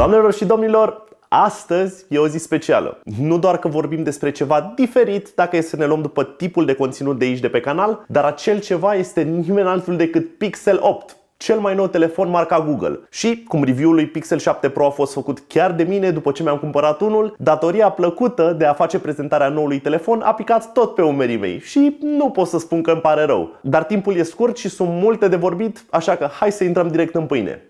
Doamnelor și domnilor, Astăzi e o zi specială. Nu doar că vorbim despre ceva diferit dacă e să ne luăm după tipul de conținut de aici de pe canal, dar acel ceva este nimeni altul decât Pixel 8, cel mai nou telefon marca Google. Și, cum review-ul lui Pixel 7 Pro a fost făcut chiar de mine după ce mi-am cumpărat unul, datoria plăcută de a face prezentarea noului telefon a picat tot pe umerii mei și nu pot să spun că îmi pare rău. Dar timpul e scurt și sunt multe de vorbit, așa că hai să intrăm direct în pâine.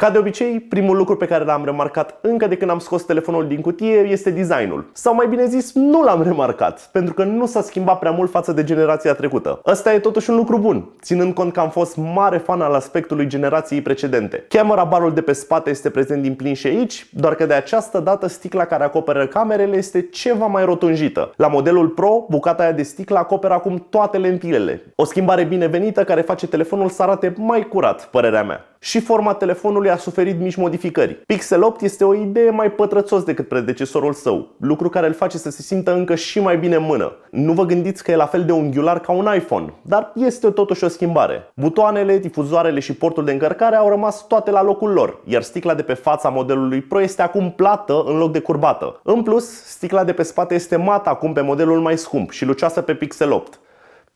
Ca de obicei, primul lucru pe care l-am remarcat încă de când am scos telefonul din cutie este designul. Sau mai bine zis, nu l-am remarcat, pentru că nu s-a schimbat prea mult față de generația trecută. Ăsta e totuși un lucru bun, ținând cont că am fost mare fan al aspectului generației precedente. Camera barul de pe spate este prezent din plin și aici, doar că de această dată sticla care acoperă camerele este ceva mai rotunjită. La modelul Pro, bucata aia de sticlă acoperă acum toate lentilele. O schimbare binevenită care face telefonul să arate mai curat, părerea mea și forma telefonului a suferit mici modificări. Pixel 8 este o idee mai pătrățos decât predecesorul său, lucru care îl face să se simtă încă și mai bine în mână. Nu vă gândiți că e la fel de unghiular ca un iPhone, dar este totuși o schimbare. Butoanele, difuzoarele și portul de încărcare au rămas toate la locul lor, iar sticla de pe fața modelului Pro este acum plată în loc de curbată. În plus, sticla de pe spate este mată acum pe modelul mai scump și lucioasă pe Pixel 8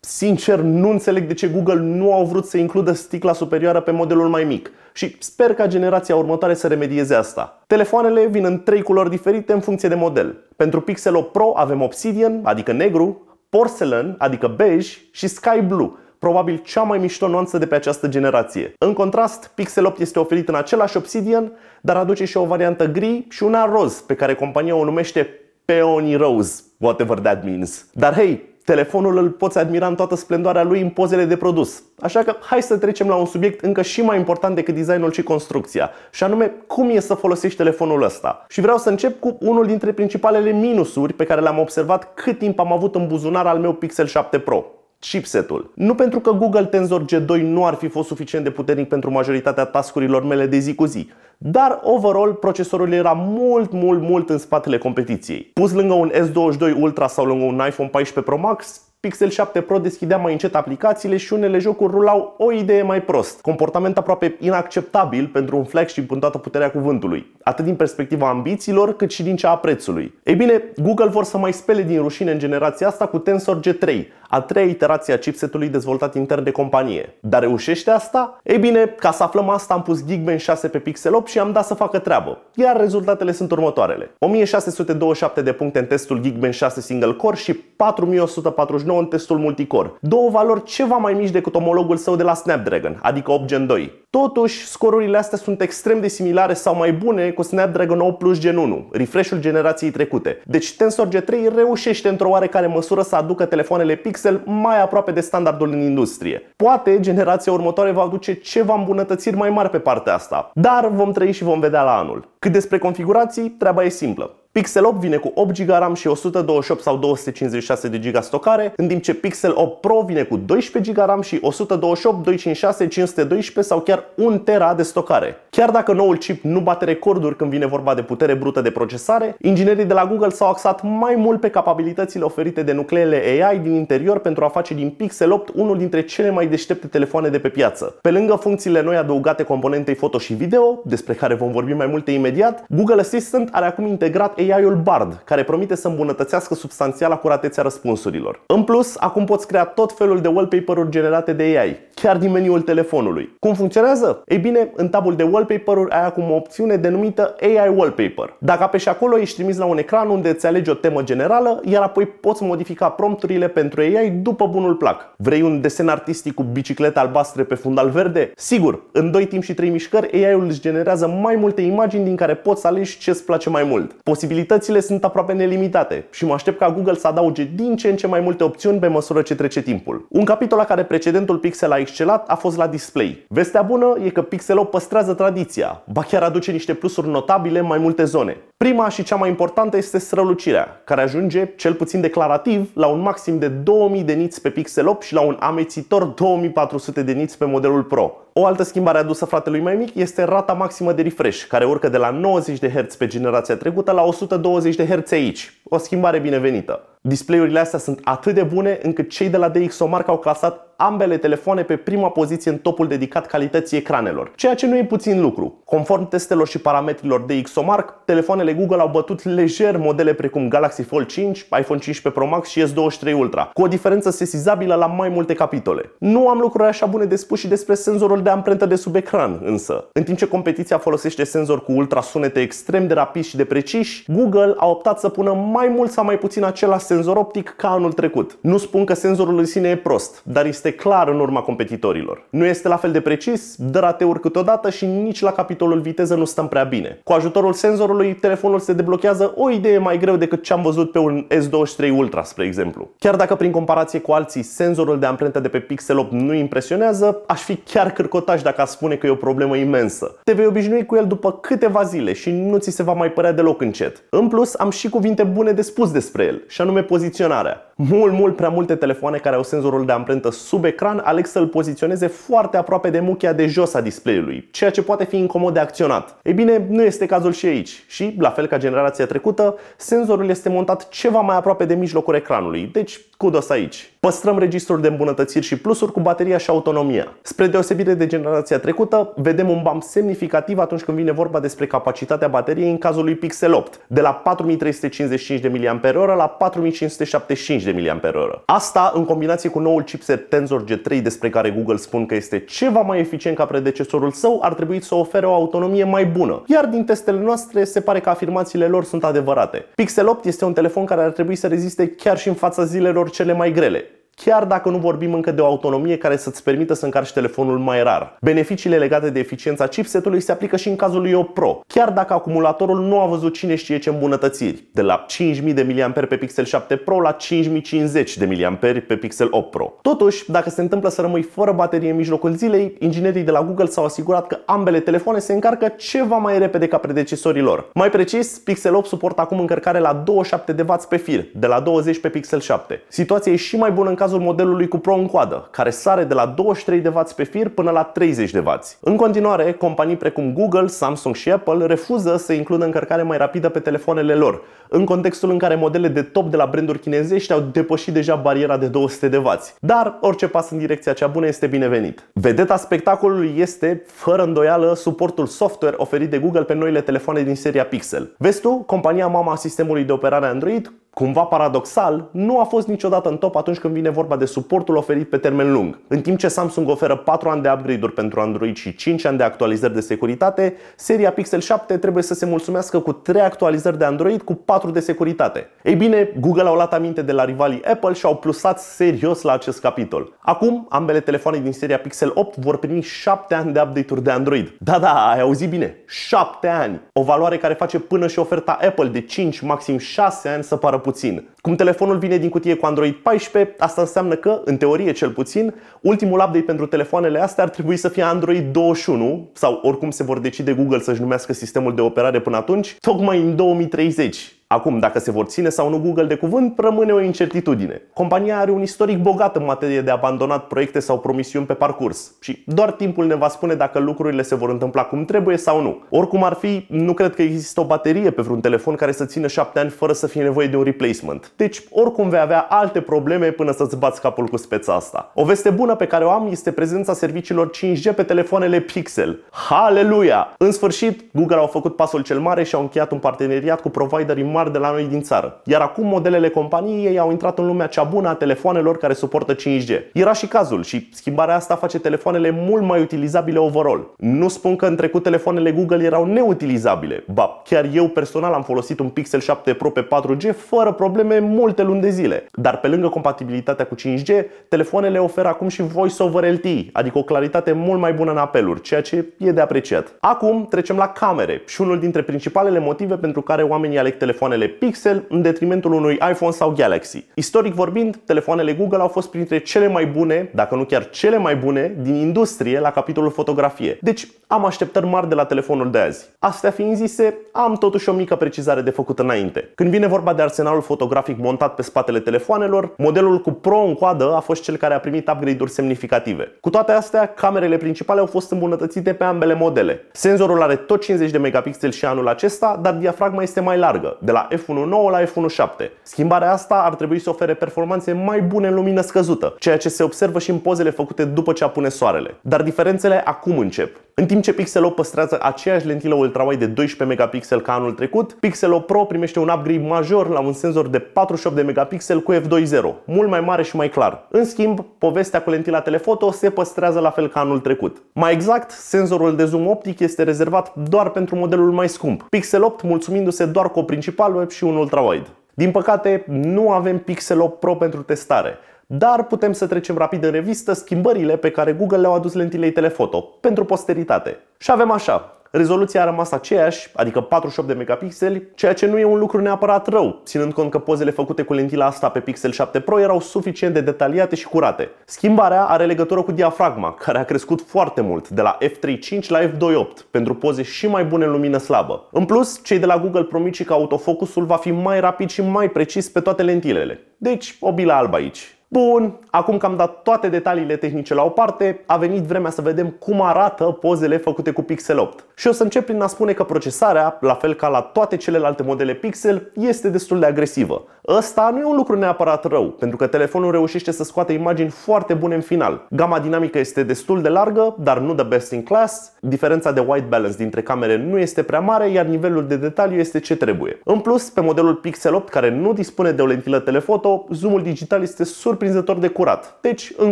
sincer, nu înțeleg de ce Google nu au vrut să includă sticla superioară pe modelul mai mic și sper ca generația următoare să remedieze asta. Telefoanele vin în trei culori diferite în funcție de model. Pentru Pixel 8 Pro avem Obsidian, adică negru, Porcelain, adică bej și Sky Blue, probabil cea mai mișto nuanță de pe această generație. În contrast, Pixel 8 este oferit în același Obsidian, dar aduce și o variantă gri și una roz, pe care compania o numește Peony Rose, whatever that means. Dar hei, Telefonul îl poți admira în toată splendoarea lui în pozele de produs. Așa că hai să trecem la un subiect încă și mai important decât designul și construcția, și anume cum e să folosești telefonul ăsta. Și vreau să încep cu unul dintre principalele minusuri pe care le-am observat cât timp am avut în buzunar al meu Pixel 7 Pro chipsetul. Nu pentru că Google Tensor G2 nu ar fi fost suficient de puternic pentru majoritatea tascurilor mele de zi cu zi, dar overall procesorul era mult, mult, mult în spatele competiției. Pus lângă un S22 Ultra sau lângă un iPhone 14 Pro Max, Pixel 7 Pro deschidea mai încet aplicațiile și unele jocuri rulau o idee mai prost. Comportament aproape inacceptabil pentru un flagship în toată puterea cuvântului, atât din perspectiva ambițiilor, cât și din cea a prețului. Ei bine, Google vor să mai spele din rușine în generația asta cu Tensor G3, a treia iterație a chipsetului dezvoltat intern de companie. Dar reușește asta? Ei bine, ca să aflăm asta am pus Geekbench 6 pe Pixel 8 și am dat să facă treabă. Iar rezultatele sunt următoarele. 1627 de puncte în testul Geekbench 6 single core și 4149 în testul multicore. Două valori ceva mai mici decât omologul său de la Snapdragon, adică 8 Gen 2. Totuși, scorurile astea sunt extrem de similare sau mai bune cu Snapdragon 8 Plus Gen 1, refresh-ul generației trecute. Deci Tensor G3 reușește într-o oarecare măsură să aducă telefoanele Pixel pixel mai aproape de standardul în industrie. Poate generația următoare va aduce ceva îmbunătățiri mai mari pe partea asta, dar vom trăi și vom vedea la anul. Cât despre configurații, treaba e simplă. Pixel 8 vine cu 8 GB RAM și 128 sau 256 de GB stocare, în timp ce Pixel 8 Pro vine cu 12 GB RAM și 128, 256, 512 sau chiar 1 TB de stocare. Chiar dacă noul chip nu bate recorduri când vine vorba de putere brută de procesare, inginerii de la Google s-au axat mai mult pe capabilitățile oferite de nucleele AI din interior pentru a face din Pixel 8 unul dintre cele mai deștepte telefoane de pe piață. Pe lângă funcțiile noi adăugate componentei foto și video, despre care vom vorbi mai multe imediat, Google Assistant are acum integrat AI-ul Bard, care promite să îmbunătățească substanțial acuratețea răspunsurilor. În plus, acum poți crea tot felul de wallpaper-uri generate de AI, chiar din meniul telefonului. Cum funcționează? Ei bine, în tabul de wallpaper-uri ai acum o opțiune denumită AI Wallpaper. Dacă apeși acolo, ești trimis la un ecran unde îți alegi o temă generală, iar apoi poți modifica prompturile pentru AI după bunul plac. Vrei un desen artistic cu biciclete albastre pe fundal verde? Sigur, în 2 timp și 3 mișcări, AI-ul îți generează mai multe imagini din care poți alegi ce îți place mai mult. Posibil posibilitățile sunt aproape nelimitate și mă aștept ca Google să adauge din ce în ce mai multe opțiuni pe măsură ce trece timpul. Un capitol la care precedentul Pixel a excelat a fost la display. Vestea bună e că Pixel 8 păstrează tradiția, ba chiar aduce niște plusuri notabile în mai multe zone. Prima și cea mai importantă este strălucirea, care ajunge, cel puțin declarativ, la un maxim de 2000 de niți pe Pixel 8 și la un amețitor 2400 de niți pe modelul Pro. O altă schimbare adusă fratelui mai mic este rata maximă de refresh, care urcă de la 90 de Hz pe generația trecută la 120 de Hz aici. O schimbare binevenită. Display-urile astea sunt atât de bune încât cei de la DxOMark au clasat ambele telefoane pe prima poziție în topul dedicat calității ecranelor, ceea ce nu e puțin lucru. Conform testelor și parametrilor DxOMark, telefoanele Google au bătut lejer modele precum Galaxy Fold 5, iPhone 15 Pro Max și S23 Ultra, cu o diferență sesizabilă la mai multe capitole. Nu am lucruri așa bune de spus și despre senzorul de amprentă de sub ecran, însă. În timp ce competiția folosește senzori cu ultrasunete extrem de rapizi și de preciși, Google a optat să pună mai mult sau mai puțin același senzor optic ca anul trecut. Nu spun că senzorul în sine e prost, dar este clar în urma competitorilor. Nu este la fel de precis, dă rateuri câteodată și nici la capitolul viteză nu stăm prea bine. Cu ajutorul senzorului, telefonul se deblochează o idee mai greu decât ce am văzut pe un S23 Ultra, spre exemplu. Chiar dacă prin comparație cu alții senzorul de amprentă de pe Pixel 8 nu impresionează, aș fi chiar cârcotaș dacă a spune că e o problemă imensă. Te vei obișnui cu el după câteva zile și nu ți se va mai părea deloc încet. În plus, am și cuvinte bune de spus despre el, și anume poziționarea mult, mult prea multe telefoane care au senzorul de amprentă sub ecran aleg să-l poziționeze foarte aproape de muchia de jos a display-ului, ceea ce poate fi incomod de acționat. Ei bine, nu este cazul și aici. Și, la fel ca generația trecută, senzorul este montat ceva mai aproape de mijlocul ecranului, deci kudos aici. Păstrăm registrul de îmbunătățiri și plusuri cu bateria și autonomia. Spre deosebire de generația trecută, vedem un bump semnificativ atunci când vine vorba despre capacitatea bateriei în cazul lui Pixel 8, de la 4355 de mAh la 4575 de mAh. Asta în combinație cu noul chipset Tensor G3 despre care Google spun că este ceva mai eficient ca predecesorul său, ar trebui să ofere o autonomie mai bună. Iar din testele noastre se pare că afirmațiile lor sunt adevărate. Pixel 8 este un telefon care ar trebui să reziste chiar și în fața zilelor cele mai grele chiar dacă nu vorbim încă de o autonomie care să-ți permită să încarci telefonul mai rar. Beneficiile legate de eficiența chipsetului se aplică și în cazul lui Pro, chiar dacă acumulatorul nu a văzut cine știe ce îmbunătățiri, de la 5000 de mAh pe Pixel 7 Pro la 5050 de mAh pe Pixel 8 Pro. Totuși, dacă se întâmplă să rămâi fără baterie în mijlocul zilei, inginerii de la Google s-au asigurat că ambele telefoane se încarcă ceva mai repede ca predecesorii lor. Mai precis, Pixel 8 suportă acum încărcare la 27 de W pe fir, de la 20 pe Pixel 7. Situația e și mai bună în cazul modelului cu Pro în coadă, care sare de la 23 de vați pe fir până la 30 de vați. În continuare, companii precum Google, Samsung și Apple refuză să includă încărcare mai rapidă pe telefoanele lor, în contextul în care modele de top de la branduri chinezești au depășit deja bariera de 200 de vați. Dar orice pas în direcția cea bună este binevenit. Vedeta spectacolului este, fără îndoială, suportul software oferit de Google pe noile telefoane din seria Pixel. Vezi tu, compania mama sistemului de operare Android cumva paradoxal, nu a fost niciodată în top atunci când vine vorba de suportul oferit pe termen lung. În timp ce Samsung oferă 4 ani de upgrade-uri pentru Android și 5 ani de actualizări de securitate, seria Pixel 7 trebuie să se mulțumească cu 3 actualizări de Android cu 4 de securitate. Ei bine, Google au luat aminte de la rivalii Apple și au plusat serios la acest capitol. Acum, ambele telefoane din seria Pixel 8 vor primi 7 ani de update-uri de Android. Da, da, ai auzit bine, 7 ani! O valoare care face până și oferta Apple de 5, maxim 6 ani să pară puțin. Cum telefonul vine din cutie cu Android 14, asta înseamnă că, în teorie cel puțin, ultimul update pentru telefoanele astea ar trebui să fie Android 21 sau oricum se vor decide Google să-și numească sistemul de operare până atunci, tocmai în 2030. Acum, dacă se vor ține sau nu Google de cuvânt, rămâne o incertitudine. Compania are un istoric bogat în materie de abandonat proiecte sau promisiuni pe parcurs și doar timpul ne va spune dacă lucrurile se vor întâmpla cum trebuie sau nu. Oricum ar fi, nu cred că există o baterie pe vreun telefon care să țină 7 ani fără să fie nevoie de un replacement. Deci, oricum vei avea alte probleme până să-ți bați capul cu speța asta. O veste bună pe care o am este prezența serviciilor 5G pe telefoanele Pixel. Haleluia! În sfârșit, Google au făcut pasul cel mare și au încheiat un parteneriat cu providerii mari mari de la noi din țară. Iar acum modelele companiei au intrat în lumea cea bună a telefoanelor care suportă 5G. Era și cazul și schimbarea asta face telefoanele mult mai utilizabile overall. Nu spun că în trecut telefoanele Google erau neutilizabile. Ba, chiar eu personal am folosit un Pixel 7 Pro pe 4G fără probleme multe luni de zile. Dar pe lângă compatibilitatea cu 5G, telefoanele oferă acum și Voice over LTE, adică o claritate mult mai bună în apeluri, ceea ce e de apreciat. Acum trecem la camere și unul dintre principalele motive pentru care oamenii aleg telefoane telefoanele Pixel în detrimentul unui iPhone sau Galaxy. Istoric vorbind, telefoanele Google au fost printre cele mai bune, dacă nu chiar cele mai bune, din industrie la capitolul fotografie. Deci am așteptări mari de la telefonul de azi. Astea fiind zise, am totuși o mică precizare de făcut înainte. Când vine vorba de arsenalul fotografic montat pe spatele telefoanelor, modelul cu Pro în coadă a fost cel care a primit upgrade-uri semnificative. Cu toate astea, camerele principale au fost îmbunătățite pe ambele modele. Senzorul are tot 50 de megapixeli și anul acesta, dar diafragma este mai largă, de la F1.9 la F1.7. Schimbarea asta ar trebui să ofere performanțe mai bune în lumină scăzută, ceea ce se observă și în pozele făcute după ce apune soarele. Dar diferențele acum încep. În timp ce Pixel 8 păstrează aceeași lentilă ultrawide de 12 megapixel ca anul trecut, Pixel 8 Pro primește un upgrade major la un senzor de 48 de megapixel cu f2.0, mult mai mare și mai clar. În schimb, povestea cu lentila telefoto se păstrează la fel ca anul trecut. Mai exact, senzorul de zoom optic este rezervat doar pentru modelul mai scump, Pixel 8 mulțumindu-se doar cu o principal web și un ultrawide. Din păcate, nu avem Pixel 8 Pro pentru testare, dar putem să trecem rapid în revistă schimbările pe care Google le-au adus lentilei telefoto pentru posteritate. Și avem așa, rezoluția a rămas aceeași, adică 48 de megapixeli, ceea ce nu e un lucru neapărat rău, ținând cont că pozele făcute cu lentila asta pe Pixel 7 Pro erau suficient de detaliate și curate. Schimbarea are legătură cu diafragma, care a crescut foarte mult, de la f3.5 la f2.8, pentru poze și mai bune în lumină slabă. În plus, cei de la Google promit că autofocusul va fi mai rapid și mai precis pe toate lentilele. Deci, o bilă albă aici. Bun, acum că am dat toate detaliile tehnice la o parte, a venit vremea să vedem cum arată pozele făcute cu Pixel 8. Și o să încep prin a spune că procesarea, la fel ca la toate celelalte modele Pixel, este destul de agresivă. Ăsta nu e un lucru neapărat rău, pentru că telefonul reușește să scoate imagini foarte bune în final. Gama dinamică este destul de largă, dar nu de best in class. Diferența de white balance dintre camere nu este prea mare, iar nivelul de detaliu este ce trebuie. În plus, pe modelul Pixel 8, care nu dispune de o lentilă telefoto, zoomul digital este surprinzător de curat. Deci, în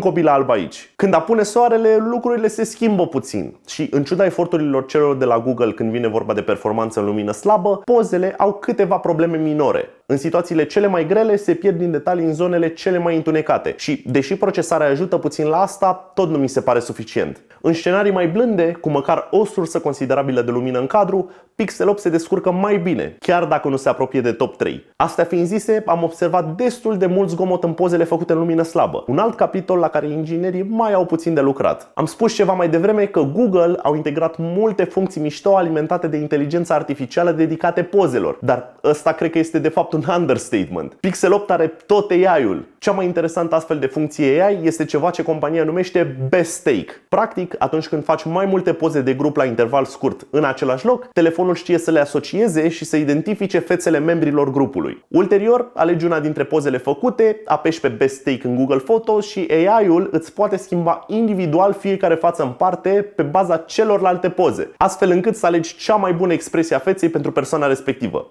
copila alb aici. Când apune soarele, lucrurile se schimbă puțin și, în ciuda eforturilor celor de la Google când vine vorba de performanță în lumină slabă, pozele au câteva probleme minore. În situațiile cele mai grele se pierd din detalii în zonele cele mai întunecate și, deși procesarea ajută puțin la asta, tot nu mi se pare suficient. În scenarii mai blânde, cu măcar o sursă considerabilă de lumină în cadru, Pixel 8 se descurcă mai bine, chiar dacă nu se apropie de top 3. Astea fiind zise, am observat destul de mult zgomot în pozele făcute în lumină slabă, un alt capitol la care inginerii mai au puțin de lucrat. Am spus ceva mai devreme că Google au integrat multe funcții mișto alimentate de inteligența artificială dedicate pozelor, dar ăsta cred că este de fapt un un understatement. Pixel 8 are tot AI-ul. Cea mai interesantă astfel de funcție AI este ceva ce compania numește best take. Practic, atunci când faci mai multe poze de grup la interval scurt în același loc, telefonul știe să le asocieze și să identifice fețele membrilor grupului. Ulterior, alegi una dintre pozele făcute, apeși pe best take în Google Photos și AI-ul îți poate schimba individual fiecare față în parte pe baza celorlalte poze, astfel încât să alegi cea mai bună expresie a feței pentru persoana respectivă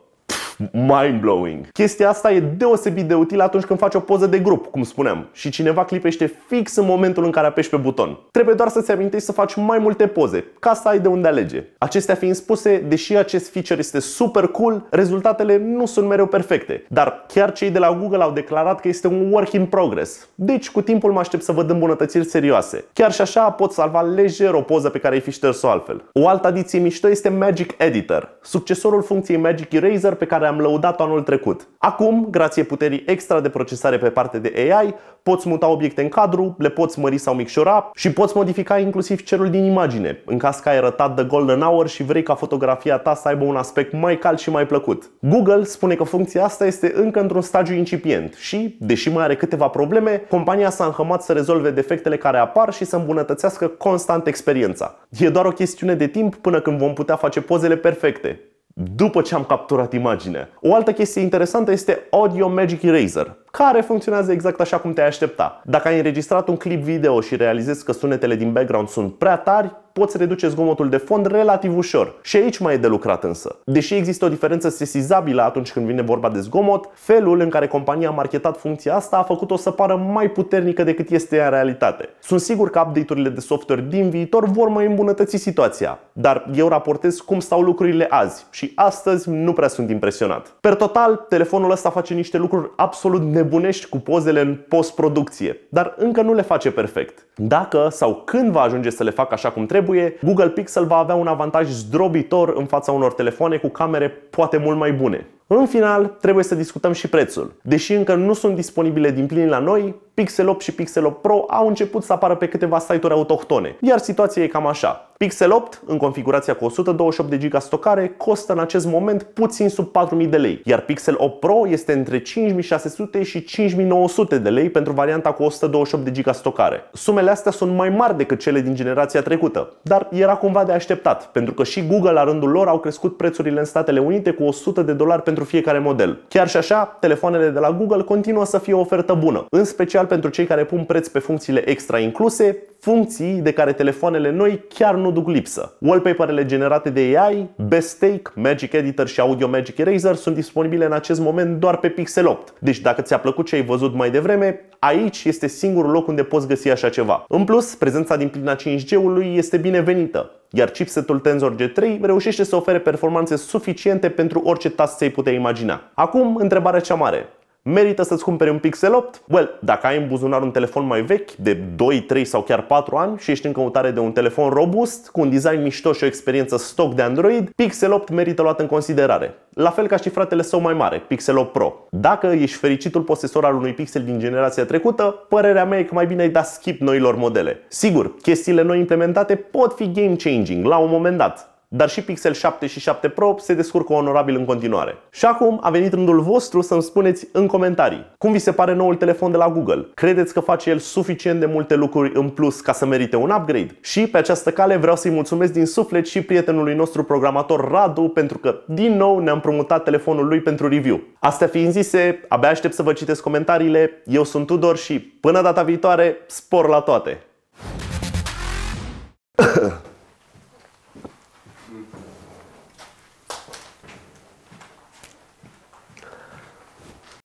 mind-blowing. Chestia asta e deosebit de utilă atunci când faci o poză de grup, cum spuneam, și cineva clipește fix în momentul în care apeși pe buton. Trebuie doar să-ți amintești să faci mai multe poze, ca să ai de unde alege. Acestea fiind spuse, deși acest feature este super cool, rezultatele nu sunt mereu perfecte, dar chiar cei de la Google au declarat că este un work in progress. Deci, cu timpul mă aștept să văd îmbunătățiri serioase. Chiar și așa pot salva lejer o poză pe care ai fi șters-o altfel. O altă adiție mișto este Magic Editor, succesorul funcției Magic Eraser pe care am lăudat anul trecut. Acum, grație puterii extra de procesare pe parte de AI, poți muta obiecte în cadru, le poți mări sau micșora și poți modifica inclusiv cerul din imagine, în caz că ai rătat de golden hour și vrei ca fotografia ta să aibă un aspect mai cald și mai plăcut. Google spune că funcția asta este încă într-un stadiu incipient și, deși mai are câteva probleme, compania s-a înhămat să rezolve defectele care apar și să îmbunătățească constant experiența. E doar o chestiune de timp până când vom putea face pozele perfecte, după ce am capturat imaginea. O altă chestie interesantă este Audio Magic Eraser care funcționează exact așa cum te-ai aștepta. Dacă ai înregistrat un clip video și realizezi că sunetele din background sunt prea tari, poți reduce zgomotul de fond relativ ușor. Și aici mai e de lucrat însă. Deși există o diferență sesizabilă atunci când vine vorba de zgomot, felul în care compania a marketat funcția asta a făcut-o să pară mai puternică decât este în realitate. Sunt sigur că update-urile de software din viitor vor mai îmbunătăți situația, dar eu raportez cum stau lucrurile azi și astăzi nu prea sunt impresionat. Per total, telefonul ăsta face niște lucruri absolut ne nebunești cu pozele în postproducție, dar încă nu le face perfect. Dacă sau când va ajunge să le facă așa cum trebuie, Google Pixel va avea un avantaj zdrobitor în fața unor telefoane cu camere poate mult mai bune. În final, trebuie să discutăm și prețul. Deși încă nu sunt disponibile din plin la noi, Pixel 8 și Pixel 8 Pro au început să apară pe câteva site-uri autohtone, iar situația e cam așa. Pixel 8, în configurația cu 128 de GB stocare, costă în acest moment puțin sub 4000 de lei, iar Pixel 8 Pro este între 5600 și 5900 de lei pentru varianta cu 128 de GB stocare. Sumele astea sunt mai mari decât cele din generația trecută, dar era cumva de așteptat, pentru că și Google la rândul lor au crescut prețurile în Statele Unite cu 100 de dolari pentru fiecare model. Chiar și așa, telefoanele de la Google continuă să fie o ofertă bună, în special pentru cei care pun preț pe funcțiile extra incluse, funcții de care telefoanele noi chiar nu duc lipsă. Wallpaperele generate de AI, Best Take, Magic Editor și Audio Magic Eraser sunt disponibile în acest moment doar pe Pixel 8. Deci dacă ți-a plăcut ce ai văzut mai devreme, aici este singurul loc unde poți găsi așa ceva. În plus, prezența din plina 5G-ului este binevenită iar chipsetul Tensor G3 reușește să ofere performanțe suficiente pentru orice task ți-ai putea imagina. Acum, întrebarea cea mare. Merită să-ți cumperi un Pixel 8? Well, dacă ai în buzunar un telefon mai vechi, de 2, 3 sau chiar 4 ani și ești în căutare de un telefon robust, cu un design mișto și o experiență stock de Android, Pixel 8 merită luat în considerare. La fel ca și fratele său mai mare, Pixel 8 Pro. Dacă ești fericitul posesor al unui Pixel din generația trecută, părerea mea e că mai bine ai da skip noilor modele. Sigur, chestiile noi implementate pot fi game changing la un moment dat, dar și Pixel 7 și 7 Pro se descurcă onorabil în continuare. Și acum a venit rândul vostru să-mi spuneți în comentarii cum vi se pare noul telefon de la Google. Credeți că face el suficient de multe lucruri în plus ca să merite un upgrade? Și pe această cale vreau să-i mulțumesc din suflet și prietenului nostru programator Radu pentru că din nou ne-am promutat telefonul lui pentru review. Astea fiind zise, abia aștept să vă citesc comentariile. Eu sunt Tudor și până data viitoare, spor la toate!